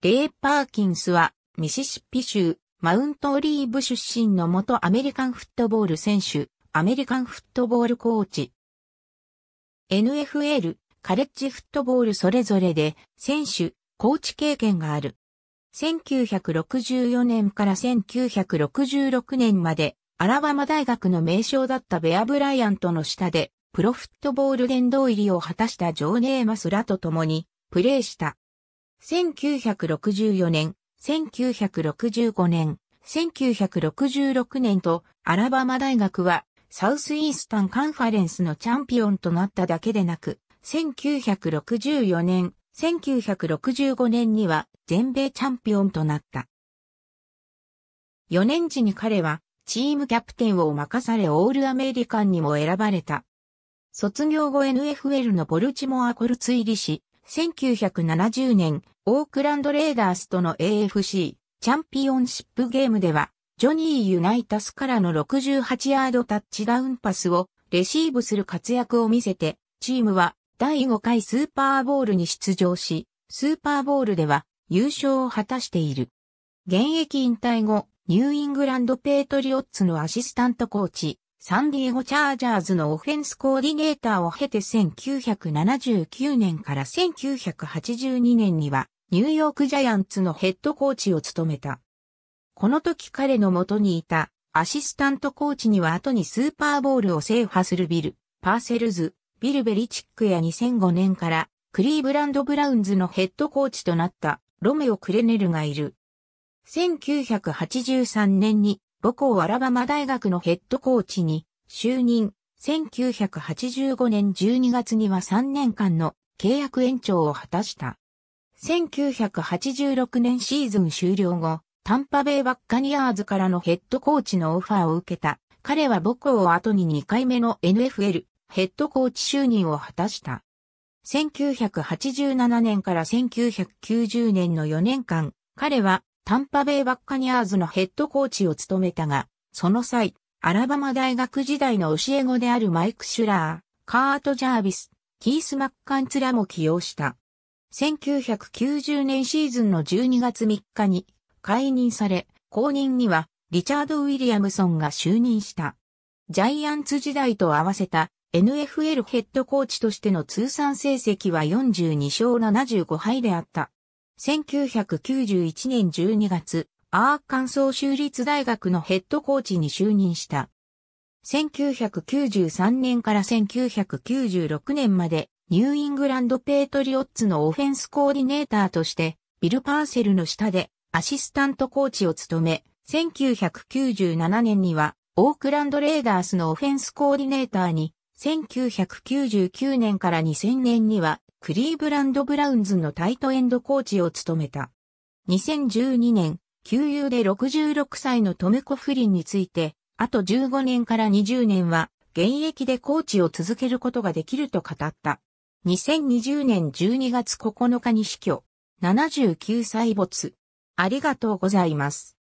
レイ・パーキンスは、ミシシッピ州、マウントオリーブ出身の元アメリカンフットボール選手、アメリカンフットボールコーチ。NFL、カレッジフットボールそれぞれで、選手、コーチ経験がある。1964年から1966年まで、アラバマ大学の名称だったベア・ブライアントの下で、プロフットボール殿堂入りを果たしたジョー・ネーマスらと共に、プレーした。1964年、1965年、1966年とアラバマ大学はサウスイースタンカンファレンスのチャンピオンとなっただけでなく、1964年、1965年には全米チャンピオンとなった。4年時に彼はチームキャプテンを任されオールアメリカンにも選ばれた。卒業後 NFL のボルチモアコルツ入りし、1970年、オークランドレーダースとの AFC チャンピオンシップゲームでは、ジョニー・ユナイタスからの68ヤードタッチダウンパスをレシーブする活躍を見せて、チームは第5回スーパーボールに出場し、スーパーボールでは優勝を果たしている。現役引退後、ニューイングランド・ペートリオッツのアシスタントコーチ、サンディエゴチャージャーズのオフェンスコーディネーターを経て1979年から1982年にはニューヨークジャイアンツのヘッドコーチを務めた。この時彼の元にいたアシスタントコーチには後にスーパーボールを制覇するビル、パーセルズ、ビルベリチックや2005年からクリーブランドブラウンズのヘッドコーチとなったロメオ・クレネルがいる。1983年に母校アラバマ大学のヘッドコーチに就任。1985年12月には3年間の契約延長を果たした。1986年シーズン終了後、タンパベイバッカニアーズからのヘッドコーチのオファーを受けた。彼は母校を後に2回目の NFL ヘッドコーチ就任を果たした。1987年から1990年の4年間、彼はタンパベイバッカニアーズのヘッドコーチを務めたが、その際、アラバマ大学時代の教え子であるマイク・シュラー、カート・ジャービス、キース・マッカンツらも起用した。1990年シーズンの12月3日に解任され、後任にはリチャード・ウィリアムソンが就任した。ジャイアンツ時代と合わせた NFL ヘッドコーチとしての通算成績は42勝75敗であった。1991年12月、アーカンソー州立大学のヘッドコーチに就任した。1993年から1996年までニューイングランドペイトリオッツのオフェンスコーディネーターとしてビル・パーセルの下でアシスタントコーチを務め、1997年にはオークランドレーダースのオフェンスコーディネーターに、1999年から2000年にはクリーブランド・ブラウンズのタイトエンドコーチを務めた。2012年、旧友で66歳のトム・コフリンについて、あと15年から20年は、現役でコーチを続けることができると語った。2020年12月9日に死去。79歳没。ありがとうございます。